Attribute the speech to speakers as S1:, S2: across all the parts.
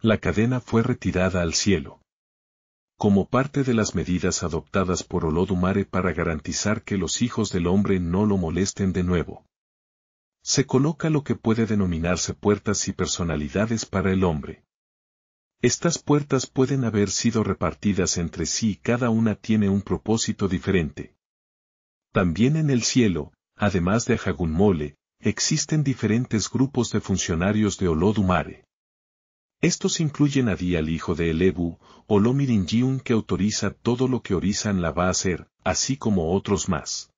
S1: La cadena fue retirada al cielo. Como parte de las medidas adoptadas por Olodumare para garantizar que los hijos del hombre no lo molesten de nuevo. Se coloca lo que puede denominarse puertas y personalidades para el hombre. Estas puertas pueden haber sido repartidas entre sí y cada una tiene un propósito diferente. También en el cielo, además de Hagunmole, existen diferentes grupos de funcionarios de Olodumare. Estos incluyen a Di hijo de Elebu, Olomirinjiun, que autoriza todo lo que Orizan la va a hacer, así como otros más.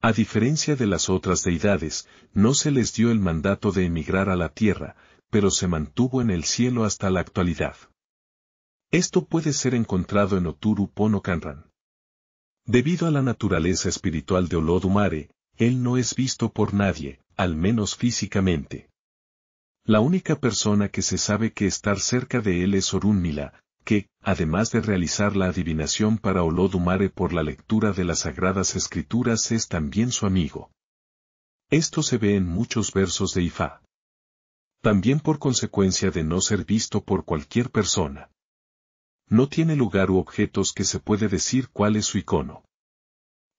S1: A diferencia de las otras deidades, no se les dio el mandato de emigrar a la tierra, pero se mantuvo en el cielo hasta la actualidad. Esto puede ser encontrado en Oturu Pono Kanran. Debido a la naturaleza espiritual de Olodumare, él no es visto por nadie, al menos físicamente. La única persona que se sabe que estar cerca de él es Orúnmila, que, además de realizar la adivinación para Olodumare por la lectura de las Sagradas Escrituras, es también su amigo. Esto se ve en muchos versos de Ifá. También por consecuencia de no ser visto por cualquier persona. No tiene lugar u objetos que se puede decir cuál es su icono.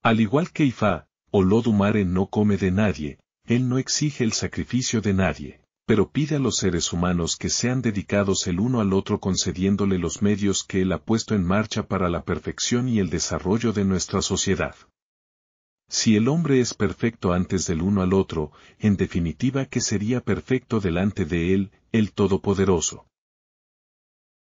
S1: Al igual que Ifá, Olodumare no come de nadie, él no exige el sacrificio de nadie pero pide a los seres humanos que sean dedicados el uno al otro concediéndole los medios que Él ha puesto en marcha para la perfección y el desarrollo de nuestra sociedad. Si el hombre es perfecto antes del uno al otro, en definitiva que sería perfecto delante de Él, el Todopoderoso.